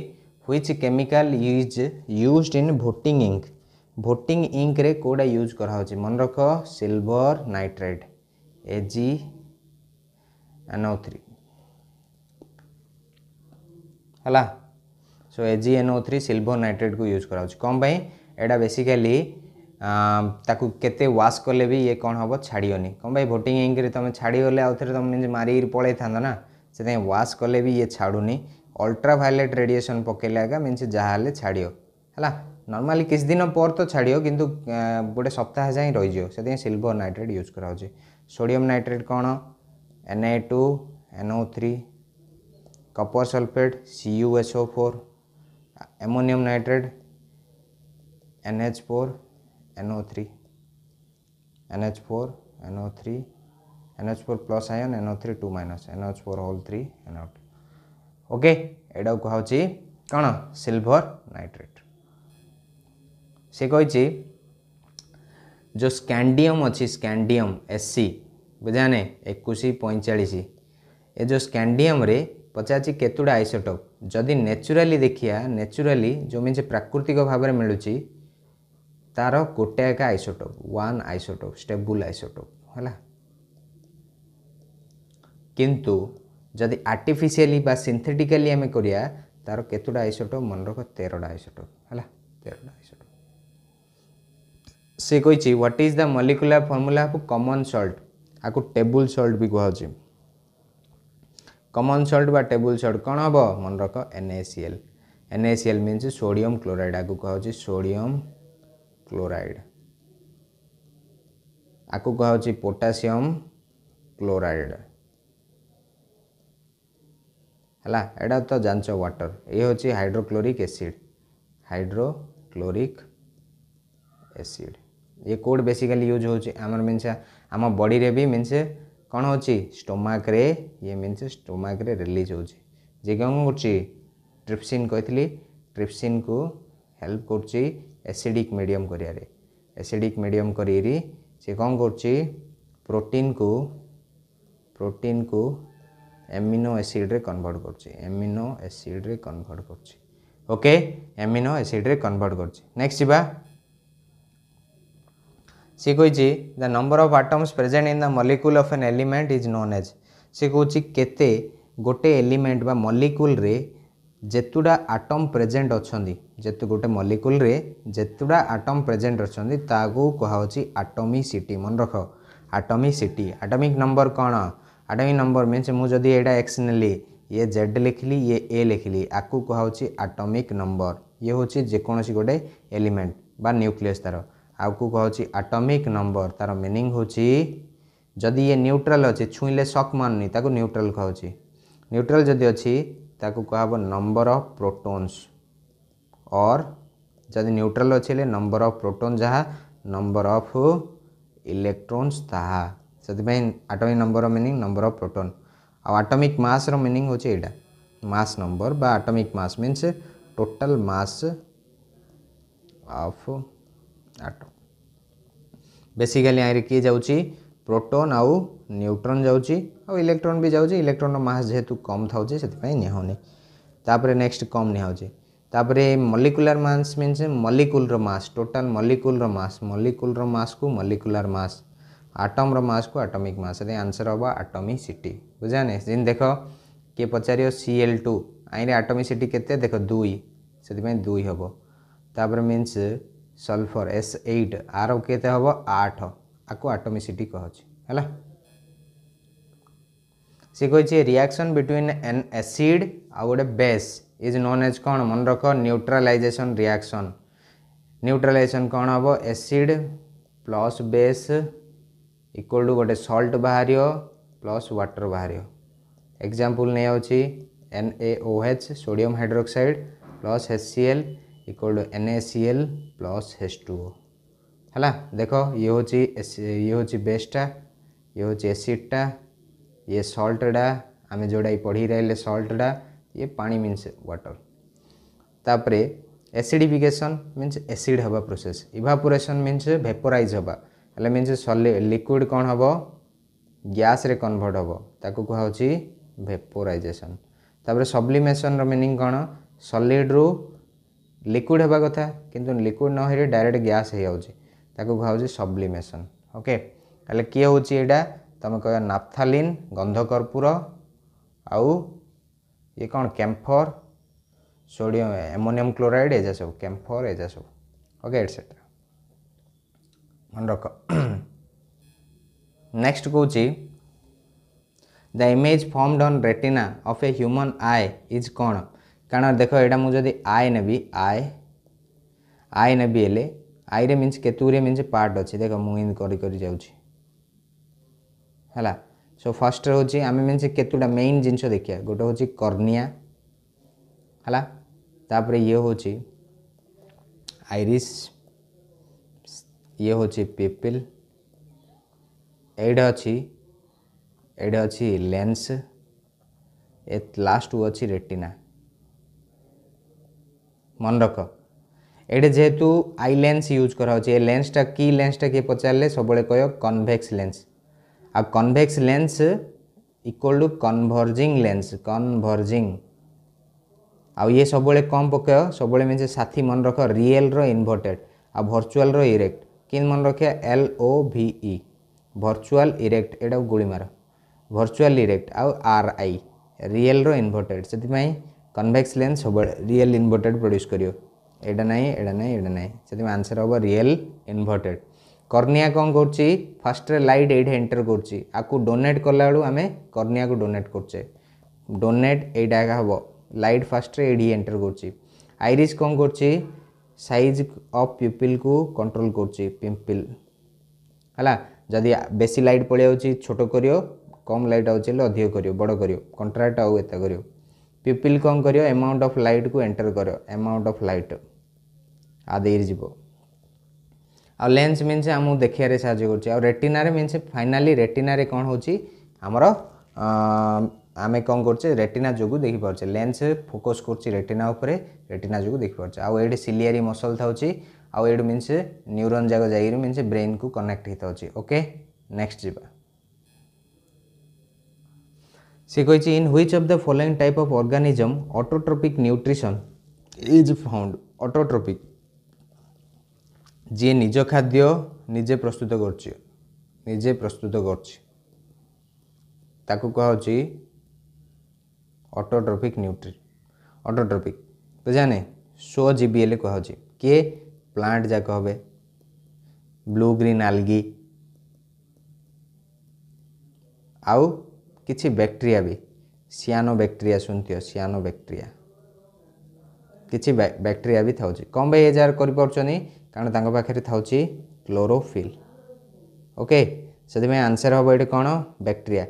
which chemical use used in voting ink voting ଇଙ୍କରେ କେଉଁଟା ୟୁଜ୍ କରାହେଉଛି ମନେ ରଖ silver nitrite A G no three ହେଲା so AG N O three silver ନାଇଟ୍ରେଟ୍କୁ ୟୁଜ୍ କରାହେଉଛି କ'ଣ ପାଇଁ ଏଇଟା ବେସିକାଲି ତାକୁ କେତେ ୱାଶ୍ କଲେ ବି ଇଏ କ'ଣ ହେବ ଛାଡ଼ିବନି କ'ଣ ପାଇଁ ଭୋଟିଂ ଇଙ୍କରେ ତୁମେ ଛାଡ଼ିଗଲେ ଆଉ ଥରେ ତୁମେ ମାରିକି ପଳେଇଥାନ୍ତ ନା ସେଥିପାଇଁ ୱାଶ୍ କଲେ ବି ଇଏ ଛାଡ଼ୁନି ଅଲ୍ଟ୍ରା ଭାୟୋଲେଟ୍ ରେଡ଼ିଏସନ୍ ପକେଇଲେ ଆଜ୍ଞା ମିନ୍ସ ଯାହା ହେଲେ ଛାଡ଼ିବ ହେଲା ନର୍ମାଲି କିଛି ଦିନ ପରେ ତ ଛାଡ଼ିବ କିନ୍ତୁ ଗୋଟେ ସପ୍ତାହ ଯାଏଁ ରହିଯିବ ସେଥିପାଇଁ ସିଲ୍ଭର ନାଇଟ୍ରେଟ୍ ୟୁଜ୍ କରାହେଉଛି ସୋଡ଼ିୟମ୍ ନାଇଟ୍ରେଟ୍ କ'ଣ N A two N O three copper sulfate CuSO4 ammonium nitrate NH4 NO3 NH4 NO3 NH4 plus ion NO3 2 minus NH4 whole 3 NO2 okay एटा कहौची कोन सिल्वर नाइट्रेट से कहैची जो scandium अच्छी scandium SC बुझाने 21 45 ए जो scandium रे ପଚାରିଛି କେତୁଟା ଆଇସୋଟପ୍ ଯଦି ନେଚୁରାଲି ଦେଖିବା ନେଚୁରାଲି ଯେଉଁ ମିନ୍ସ ପ୍ରାକୃତିକ ଭାବରେ ମିଳୁଛି ତା'ର ଗୋଟେ ଏକା ଆଇସୋଟପ୍ ୱାନ୍ ଆଇସୋଟପ୍ ଷ୍ଟେବୁଲ୍ ଆଇସୋଟପ୍ ହେଲା କିନ୍ତୁ ଯଦି ଆର୍ଟିଫିସିଆଲି ବା ସିନ୍ଥେଟିକାଲି ଆମେ କରିବା ତା'ର କେତୁଟା ଆଇସୋଟପ୍ ମନେ ରଖ ତେରଟା ଆଇସୋଟପ୍ ହେଲା ତେରଟା ଆଇସୋଟପ୍ ସେ କହିଛି what is the molecular formula of common salt ଆକୁ ଟେବୁଲ୍ ସଲ୍ଟ ବି କୁହାହେଉଛି কমন সল্ট বা টেবুল সল্ট କ'ଣ ହେବ ମନେ ରଖ NaCl NaCl means sodium chloride ଆକୁ କୁହାହେଉଛି sodium chloride ଆକୁ କୁହାହେଉଛି potassium chloride ହେଲା ଏଇଟା ତ ଜାଣିଛ ୱାଟର ଇଏ ହେଉଛି ହାଇଡ୍ରୋକ୍ଲୋରିକ୍ ଏସିଡ୍ ହାଇଡ୍ରୋକ୍ଲୋରିକ୍ ଏସିଡ୍ ଇଏ କୋଉଠି ବେସିକାଲି ୟୁଜ୍ ହେଉଛି ଆମର ମିନ୍ସ ଆମ ବଡ଼ିରେ ବି ମିନ୍ସ କ'ଣ ହେଉଛି ଷ୍ଟୋମାକ୍ରେ ଇଏ ମିନ୍ସ ଷ୍ଟୋମାକ୍ରେ ରିଲିଜ୍ ହେଉଛି ଯେ କ'ଣ କରୁଛି ଟ୍ରିପ୍ସିନ୍ କହିଥିଲି ଟ୍ରିପ୍ସିନ୍କୁ ହେଲ୍ପ କରୁଛି ଏସିଡ଼ିକ୍ ମିଡ଼ିୟମ୍ କରିବାରେ ଏସିଡ଼ିକ୍ ମିଡ଼ିୟମ୍ କରିକିରି ସେ କ'ଣ କରୁଛି ପ୍ରୋଟିନ୍କୁ ପ୍ରୋଟିନ୍କୁ ଏମିନୋ ଏସିଡ଼୍ରେ କନଭର୍ଟ କରୁଛି ଏମିନୋ ଏସିଡ଼୍ରେ କନଭର୍ଟ କରୁଛି ଓକେ ଏମିନୋ ଏସିଡ଼୍ରେ କନଭର୍ଟ କରୁଛି ନେକ୍ସଟ ଯିବା ଶିଖୁଛି the number of atoms present in the molecule of an element is known as ସେ କହୁଛି କେତେ ଗୋଟେ ଏଲିମେଣ୍ଟ ବା ମଲିକୁଲରେ ଯେତୁଟା ଆଟମ୍ ପ୍ରେଜେଣ୍ଟ ଅଛନ୍ତି ଯେତେ ଗୋଟେ ମଲିକୁଲରେ ଯେତୁଟା ଆଟମ୍ ପ୍ରେଜେଣ୍ଟ ଅଛନ୍ତି ତାହାକୁ କୁହାହେଉଛି ଆଟମିସିଟି ମନେ ରଖ ଆଟମିସିଟି ଆଟମିକ୍ ନମ୍ବର କ'ଣ ଆଟମିକ୍ ନମ୍ବର ମିନ୍ସ ମୁଁ ଯଦି ଏଇଟା ଏକ୍ସ ନେଲି ଇଏ ଜେଡ୍ ଲେଖିଲି ଇଏ ଏ ଲେଖିଲି ଆକୁ କୁହାହେଉଛି ଆଟମିକ୍ ନମ୍ବର ଇଏ ହେଉଛି ଯେକୌଣସି ଗୋଟେ ଏଲିମେଣ୍ଟ ବା ନ୍ୟୁକ୍ଲିୟସ୍ ତା'ର आउकू कह आटमिक नंबर तार मिनिंग हूँ जदि ये न्यूट्राल अच्छे छुईले सक मानुनी न्यूट्राल कह न्यूट्राल जदि अच्छी कह नंबर अफ प्रोटोन्स और जदि न्यूट्राल अच्छे नंबर अफ प्रोटोन जहाँ नंबर अफ इलेक्ट्रोन्स ताहा से atomic number meaning number of proton आउ आटमिक मस रिनिंग हूँ यहाँ मस नंबर बा atomic mass mean total mass of basically ଆରେ କିଏ ଯାଉଛି ପ୍ରୋଟନ୍ ଆଉ ନ୍ୟୁଟ୍ରନ୍ ଯାଉଛି ଆଉ ଇଲେକ୍ଟ୍ରନ୍ ବି ଯାଉଛି ଇଲେକ୍ଟ୍ରନ୍ର ମାସ୍ ଯେହେତୁ କମ୍ ଥାଉଛି ସେଥିପାଇଁ ନିହେଉନି ତାପରେ ନେକ୍ସଟ କମ୍ ନିଆହେଉଛି ତାପରେ molecular mass means molecular mass total molecular mass molecular ମାସ୍କୁ ମଲିକୁଲାର ମାସ୍ ଆଟମ୍ର ମାସ୍କୁ ଆଟମିକ୍ ମାସ୍ ସେଥିପାଇଁ ଆନ୍ସର୍ ହେବ ଆଟମିସିଟି ବୁଝାନେ ଯେମିତି ଦେଖ କିଏ ପଚାରିବ ସି ଏଲ୍ ଟୁ ଆଇଁରେ ଆଟମିସିଟି କେତେ ଦେଖ ଦୁଇ ସେଥିପାଇଁ ଦୁଇ ହେବ ତାପରେ ମିନ୍ସ ସଲଫର ଏସ୍ ଏଇଟ୍ ଆର କେତେ ହେବ ଆଠ ଆକୁ ଆଟମିସିଟି କହୁଛି ହେଲା ସେ କହିଛି ରିଆକ୍ସନ୍ ବିଟୱିନ୍ ଏନ୍ ଏସିଡ୍ ଆଉ ଗୋଟେ ବେସ୍ ଇଜ୍ ନୋନ୍ ଏଜ୍ କ'ଣ ମନେ ରଖ ନ୍ୟୁଟ୍ରାଲାଇଜେସନ୍ ରିଆକ୍ସନ୍ ନ୍ୟୁଟ୍ରାଲାଇଜେସନ୍ କ'ଣ ହେବ acid plus base equal to ଗୋଟେ ସଲ୍ଟ ବାହାରିବ ପ୍ଲସ୍ ୱାଟର୍ ବାହାରିବ ଏକ୍ଜାମ୍ପଲ୍ ନେଇଯାଉଛି N A O H sodium hydroxide plus H C L equal to N A L plus H two O है देख ये हूँ ये हूँ बेस्टा ये हूँ एसीडटा ये सल्टा आम जोटा पढ़ी रहे सल्टा ये पा मीन्स वाटर तापर एसीडिफिकेसन मीनस एसीड हवा प्रोसेस इभापोरेसन मीन्स भेपोरइज हवा हेल्ले मीन्स लिक्विड कौन हम ग्यास कनभर्ट କନଭର୍ଟ ହେବ ତାକୁ କୁହାହେଉଛି ଭେପୋରାଇଜେସନ୍ ତାପରେ ସବ୍ଲିମେସନ୍ର ମିନିଂ କ'ଣ ଲିକ୍ୱିଡ଼ ହେବା କଥା କିନ୍ତୁ ଲିକ୍ୱିଡ଼ ନ ହେଇକି ଡାଇରେକ୍ଟ ଗ୍ୟାସ୍ ହେଇଯାଉଛି ତାକୁ କୁହାହେଉଛି ସବ୍ଲିମେସନ୍ ଓକେ ତାହେଲେ କିଏ ହେଉଛି ଏଇଟା ତୁମେ କହିବ ନାଫଥାଲିନ୍ ଗନ୍ଧକର୍ପୂର ଆଉ ଇଏ କ'ଣ କ୍ୟାମ୍ଫର୍ ସୋଡ଼ିୟମ ଆମୋନିୟମ୍ କ୍ଲୋରାଇଡ଼୍ ଏଜା ସବୁ କ୍ୟାମ୍ଫର୍ ଏଜା ସବୁ ଓକେ ଏଟ୍ସେଟ୍ରା ମନେ ରଖ ନେକ୍ସଟ କହୁଛି the image formed on retina of a human eye is କ'ଣ कारण देख यहाँ मुझे आए नेबी आए आए नेबी हेले आईरे मीन्स केतुरे मीन्स पार्ट अच्छे देख मुझे कर सो फर्स्ट हूँ आम मीन्स केतुटा मेन जिन देखा गोटे हूँ कर्णिया है तापर ये हूँ आईरिश ये हूँ पीपल एडे अच्छी एडे अच्छी लेंस ए लास्ट अच्छी रेटिना মনে রখ এটি যেহেতু আই লেন্স ইউজ করা হচ্ছে এ লেন্সটা কি লেন্সটা কি পচারলে সবুলে কহ কনভেক্স লেন্স আর convex lens equal to converging lens converging ଆଉ ଇଏ ସବୁବେଳେ କ'ଣ ପକାଇବ ସବୁବେଳେ ମିନ୍ସ ସାଥୀ ମନେ ରଖ ରିଏଲ୍ର ଇନଭର୍ଟେଡ଼୍ ଆଉ ଭର୍ଚୁଆଲ୍ର ଇରେକ୍ଟ କେମିତି ମନେ ରଖିବା ଏଲ୍ ଓ ଭି ଇ ଭର୍ଚୁଆଲ୍ ଇରେକ୍ଟ ଏଇଟାକୁ ଗୁଳିମାର ଭର୍ଚୁଆଲ୍ ଇରେକ୍ଟ ଆଉ ଆର୍ ଆଇ ରିଏଲ୍ର ଇନଭର୍ଟେଡ଼୍ ସେଥିପାଇଁ କନଭେକ୍ସ ଲେନ୍ସ ସବୁବେଳେ ରିଏଲ୍ ଇନଭର୍ଟେଡ଼ ପ୍ରଡ୍ୟୁସ୍ କରିବ ଏଇଟା ନାହିଁ ଏଇଟା ନାହିଁ ଏଇଟା ନାହିଁ ସେଥିପାଇଁ ଆନ୍ସର୍ ହେବ ରିଏଲ୍ ଇନଭର୍ଟେଡ଼ କର୍ଣ୍ଣିଆ କ'ଣ କରୁଛି ଫାଷ୍ଟରେ ଲାଇଟ୍ ଏଇଠି ଏଣ୍ଟର୍ କରୁଛି ଆକୁ ଡୋନେଟ୍ କଲାବେଳୁ ଆମେ କର୍ଣ୍ଣିଆକୁ ଡୋନେଟ୍ କରୁଛେ ଡୋନେଟ୍ ଏଇଟା ଏକା ହେବ ଲାଇଟ୍ ଫାଷ୍ଟରେ ଏଇଠି ଏଣ୍ଟର୍ କରୁଛି ଆଇରିସ୍ କ'ଣ କରୁଛି ସାଇଜ୍ ଅଫ୍ ପିପିଲ୍କୁ କଣ୍ଟ୍ରୋଲ୍ କରୁଛି ପିମ୍ପିଲ୍ ହେଲା ଯଦି ବେଶୀ ଲାଇଟ୍ ପଳେଇ ଆସୁଛି ଛୋଟ କରିବ କମ୍ ଲାଇଟ୍ ଆସୁଛି ହେଲେ ଅଧିକ କରିବ ବଡ଼ କରିବ କଣ୍ଟ୍ରାକ୍ଟ ଆଉ ଏତେ କରିବ ପିପିଲ୍ କ'ଣ କରିବ ଏମାଉଣ୍ଟ ଅଫ୍ ଲାଇଟ୍କୁ ଏଣ୍ଟର କରିବ ଏମାଉଣ୍ଟ ଅଫ୍ ଲାଇଟ୍ ଆଦେଇରେ ଯିବ ଆଉ ଲେନ୍ସ ମିନ୍ସ ଆମକୁ ଦେଖିବାରେ ସାହାଯ୍ୟ କରୁଛି ଆଉ ରେଟିନାରେ ମିନ୍ସ ଫାଇନାଲି ରେଟିନାରେ କ'ଣ ହେଉଛି ଆମର ଆମେ କ'ଣ କରୁଛେ ରେଟିନା ଯୋଗୁଁ ଦେଖିପାରୁଛେ ଲେନ୍ସ ଫୋକସ୍ କରୁଛି ରେଟିନା ଉପରେ ରେଟିନା ଯୋଗୁଁ ଦେଖିପାରୁଛେ ଆଉ ଏଇଠି ସିଲିଆରି ମସଲ ଥାଉଛି ଆଉ ଏଇଠି ମିନ୍ସ ନ୍ୟୁରୋନ୍ ଯାକ ଯାଇକିରି ମିନ୍ସ ବ୍ରେନ୍କୁ କନେକ୍ଟ ହେଇଥାଉଛି ଓକେ ନେକ୍ସଟ ଯିବା ସେ କହିଛି in which of the following type of organism autotrophic nutrition is found autotrophic ଯିଏ ନିଜ ଖାଦ୍ୟ ନିଜେ ପ୍ରସ୍ତୁତ କରୁଛି ନିଜେ ପ୍ରସ୍ତୁତ କରୁଛି ତାକୁ କୁହାହେଉଛି ଅଟୋଟ୍ରପିକ୍ ନ୍ୟୁଟ୍ରି ଅଟୋଟ୍ରପିକ୍ ବୁଝା ନାହିଁ ସ୍ୱଜୀବୀ ହେଲେ କୁହାହେଉଛି କିଏ ପ୍ଲାଣ୍ଟ ଯାକ ହେବେ ବ୍ଲୁ ଗ୍ରୀନ୍ ଆଲଗି ଆଉ କିଛି ବ୍ୟାକ୍ଟେରିଆ ବି ସିଆନୋ ବ୍ୟାକ୍ଟେରିଆ ଶୁଣିଥିବ ସିଆନୋ ବ୍ୟାକ୍ଟେରିଆ କିଛି ବ୍ୟାକ୍ଟେରିଆ ବି ଥାଉଛି କମ୍ ପାଇଁ ଏଜାର କରିପାରୁଛନ୍ତି କାରଣ ତାଙ୍କ ପାଖରେ ଥାଉଛି କ୍ଲୋରୋଫିଲ୍ ଓକେ ସେଥିପାଇଁ ଆନ୍ସର୍ ହେବ ଏଇଠି କ'ଣ ବ୍ୟାକ୍ଟେରିଆ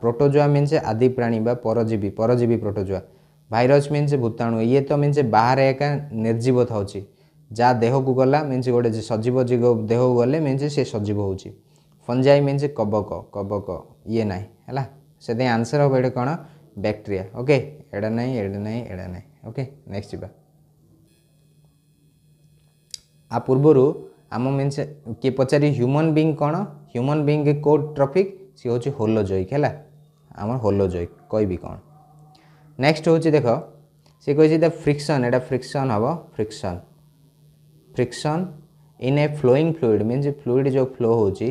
प्रोटोजोआ मीन्स आदि प्राणी बा परजीवी परजीवी प्रोटोजोआ भाइरस मीन्स भूताणु ये तो मीन्स बाहर एक निर्जीव था जहाँ देह को गला मीन्स गोटे सजीव जीव देह को गले मीन्स से सजीव हो କବକ मीन्स कबक कबक ହେଲା ସେଥିପାଇଁ ଆନ୍ସର୍ ହେବ ଏଇଟା କ'ଣ ବ୍ୟାକ୍ଟେରିଆ ଓକେ ଏଇଟା ନାହିଁ ଏଇଟା ନାହିଁ ଏଇଟା ନାହିଁ ଓକେ ନେକ୍ସଟ୍ ଯିବା ଆ ପୂର୍ବରୁ ଆମ ମିନ୍ସ କିଏ ପଚାରି ହ୍ୟୁମନ୍ ବିଙ୍ଗ କ'ଣ ହ୍ୟୁମନ୍ ବିଙ୍ଗ କେଉଁ ଟ୍ରଫିକ୍ ସିଏ ହେଉଛି ହୋଲୋଜୋଇକ୍ ହେଲା ଆମର ହୋଲୋଜୋଇକ୍ କହିବି କ'ଣ ନେକ୍ସଟ୍ ହେଉଛି ଦେଖ ସେ କହିଛି ଦ ଫ୍ରିକ୍ସନ୍ ଏଇଟା ଫ୍ରିକ୍ସନ୍ ହେବ friction friction in a flowing fluid means fluid ଯେଉଁ ଫ୍ଲୋ ହେଉଛି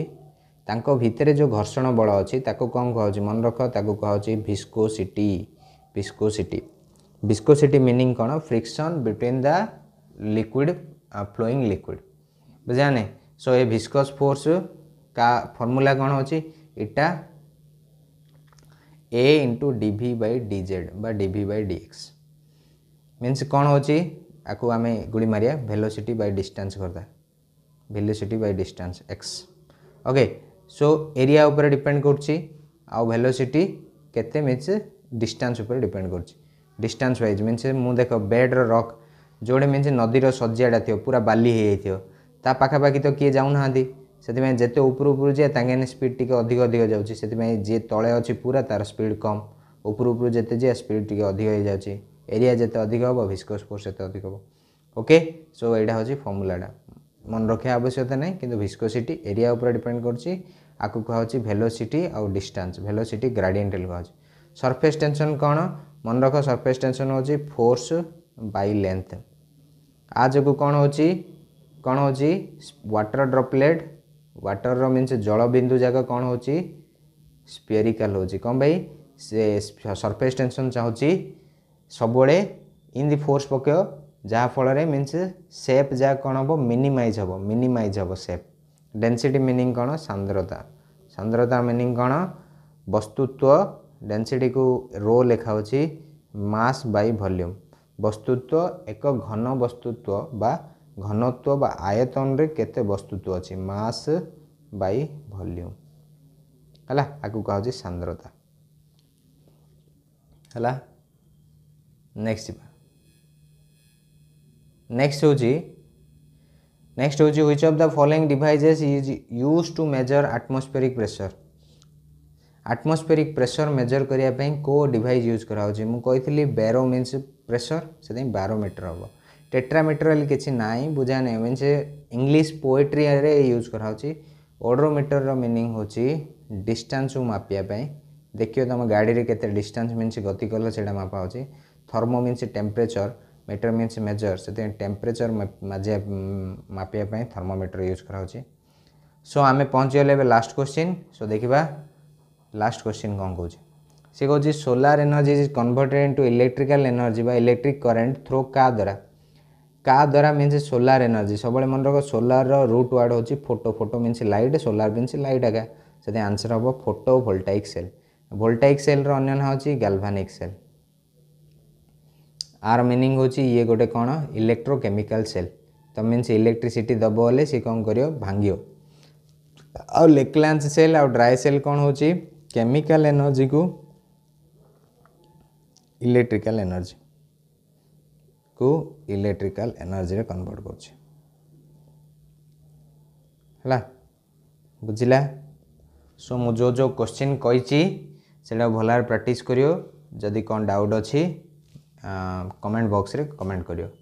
ତାଙ୍କ ଭିତରେ ଯେଉଁ ଘର୍ଷଣ ବଳ ଅଛି ତାକୁ କ'ଣ କୁହାଯାଉଛି ମନେ ରଖ ତାକୁ କୁହାହେଉଛି ଭିସ୍କୋସିଟି ଭିସ୍କୋସିଟି ଭିସ୍କୋସିଟି ମିନିଂ କ'ଣ friction between the liquid flowing liquid ବୁଝିଲା ସୋ ଏ ଭିସ୍କସ୍ ଫୋର୍ସ କା ଫର୍ମୁଲା କ'ଣ ହେଉଛି eta A D A into D ବା D V by D X means କଣ ହେଉଛି हो ଆମେ ଗୁଳି ମାରିବା ଭେଲୋସିଟି ବାଇ ଡିଷ୍ଟାନ୍ସ କରିଦେବା velocity by distance X okay so area উপরে ডিপেন্ড করছি আউ ভেলোসিটি কেতে মিন্স ডিষ্টান্স উপরে ডিপেন্ড করছি ডিষ্টান্স ওয়াইজ মিন্স মু দেখ বেড্র রক ଯେଉଁଠି ମିନ୍ସ ନଦୀର ଶଯ୍ୟାଟା ଥିବ ପୁରା ବାଲି ହେଇଯାଇଥିବ ତା ପାଖାପାଖି ତ କିଏ ଯାଉନାହାନ୍ତି ସେଥିପାଇଁ ଯେତେ ଉପରୁ ଉପରୁ ଯାଏ ତାଙ୍କେ ସ୍ପିଡ଼୍ ଟିକେ ଅଧିକ ଅଧିକ ଯାଉଛି ସେଥିପାଇଁ ଯିଏ ତଳେ ଅଛି ପୁରା ତା'ର ସ୍ପିଡ଼୍ କମ୍ ଉପରୁ ଉପରୁ ଯେତେ ଯାଏ ସ୍ପିଡ଼୍ ଟିକେ ଅଧିକ ହେଇଯାଉଛି ଏରିଆ ଯେତେ ଅଧିକ ହେବ ଭିସ୍କସ୍ ଫୋର୍ସ ସେତେ ଅଧିକ ହେବ ଓକେ ସୋ ଏଇଟା ହେଉଛି ଫର୍ମୁଲାଟା ମନେ ରଖିବା ଆବଶ୍ୟକତା ନାହିଁ କିନ୍ତୁ ଭିସ୍କୋସିଟି ଏରିଆ ଉପରେ ଡିପେଣ୍ଡ କରୁଛି ଆକୁ କୁହାହେଉଛି ଭେଲୋସିଟି ଆଉ ଡିଷ୍ଟାନ୍ସ ଭେଲୋସିଟି ଗ୍ରାଡ଼ିଏଣ୍ଟାଲ କୁହାହେଉଛି ସର୍ଫେସ୍ ଟେନସନ୍ କ'ଣ ମନେ ରଖ ସର୍ଫେସ୍ ଟେନସନ୍ ହେଉଛି ଫୋର୍ସ ବାଇ ଲେନ୍ଥ ଆ ଯୋଗୁଁ କ'ଣ ହେଉଛି କ'ଣ ହେଉଛି ୱାଟର ଡ୍ରପଲେଟ୍ ୱାଟରର ମିନ୍ସ ଜଳବିନ୍ଦୁ ଯାକ କ'ଣ ହେଉଛି ସ୍ପେରିକାଲ ହେଉଛି କ'ଣ ପାଇଁ ସେ ସର୍ଫେସ୍ ଟେନସନ୍ ଚାହୁଁଛି ସବୁବେଳେ ଇନ୍ତି ଫୋର୍ସ ପକାଇବ ଯାହାଫଳରେ ମିନ୍ସ ସେପ୍ ଯାହା କ'ଣ ହେବ ମିନିମାଇଜ୍ ହେବ ମିନିମାଇଜ୍ ହେବ ସେପ୍ ଡେନ୍ସିଟି ମିନିଂ କ'ଣ ସାନ୍ଦ୍ରତା ସାନ୍ଦ୍ରତା ମିନିଂ କ'ଣ ବସ୍ତୁତ୍ୱ ଡେନ୍ସିଟିକୁ ରୋ ଲେଖାହେଉଛି ମାସ୍ ବାଇ ଭଲ୍ୟୁମ୍ ବସ୍ତୁତ୍ୱ ଏକ ଘନ ବସ୍ତୁତ୍ୱ ବା ଘନତ୍ଵ ବା ଆୟତନରେ କେତେ ବସ୍ତୁତ୍ଵ ଅଛି ମାସ୍ ବାଇ ଭଲ୍ୟୁମ୍ ହେଲା ଆକୁ କୁହାହେଉଛି ସାନ୍ଦ୍ରତା ହେଲା ନେକ୍ସଟ ଯିବା ନେକ୍ସଟ ହେଉଛି नेक्स्ट हूँ which of the following devices is used to measure atmospheric pressure atmospheric pressure measure करने को डिवाइस यूज कराई मुझे बेरो मीन्स प्रेसर तो से बारोमीटर हम टेट्रामीटर किसी ना बुझा ना मीन्स इंग्लीश पोएट्री यूज कराई ओडोमीटर मिनिंग हूँ डिस्टान्स मापियापाई देखिए तुम गाड़ी में केते डिस्टान्स गति कल से मापा thermo means temperature meter means measure ସେଥିପାଇଁ ଟେମ୍ପରେଚର ମାପିବା ପାଇଁ ଥର୍ମୋମିଟର ୟୁଜ୍ କରାହେଉଛି ସୋ ଆମେ ପହଞ୍ଚିଗଲେ ଏବେ ଲାଷ୍ଟ କ୍ୱେଶ୍ଚିନ୍ ସୋ ଦେଖିବା ଲାଷ୍ଟ କ୍ୱେଶ୍ଚିନ୍ କ'ଣ କହୁଛି ସେ କହୁଛି solar energy is converted into electrical energy ବା ଇଲେକ୍ଟ୍ରିକ୍ କରେଣ୍ଟ ଥ୍ରୋ କା ଦ୍ୱାରା କା ଦ୍ୱାରା ମିନ୍ସ ସୋଲାର ଏନର୍ଜି ସବୁବେଳେ ମନେ ରଖ ସୋଲାରର ରୁଟ୍ ୱାର୍ଡ଼ ହେଉଛି photo photo means light solar means light ଆକା ସେଥିପାଇଁ ଆନ୍ସର୍ ହେବ ଫୋଟୋ ଭୋଲ୍ଟାଇକ୍ ସେଲ୍ ଭୋଲ୍ଟାଇକ୍ ସେଲ୍ର ଅନ୍ୟ ନାଁ ହେଉଛି ଗାଲଭାନିକ୍ ସେଲ୍ आर मिनिंग हूँ ये गोटे कौन इलेक्ट्रोकेमिकाल सेल तो मीनस इलेक्ट्रिसीटी दब बोले सी कौन कर भांग आकलांस सेल आउ ड्राए सेल कौन हूँ केमिकाल एनर्जी को इलेक्ट्रिकाल एनर्जी को इलेक्ट्रिकाल एनर्जी रे कन्वर्ट कर बुझला सो मु जो जो क्वेश्चन कही भलार प्राक्ट कर जदि कौन डाउट अच्छी कमेंट बॉक्स रे कमेंट कर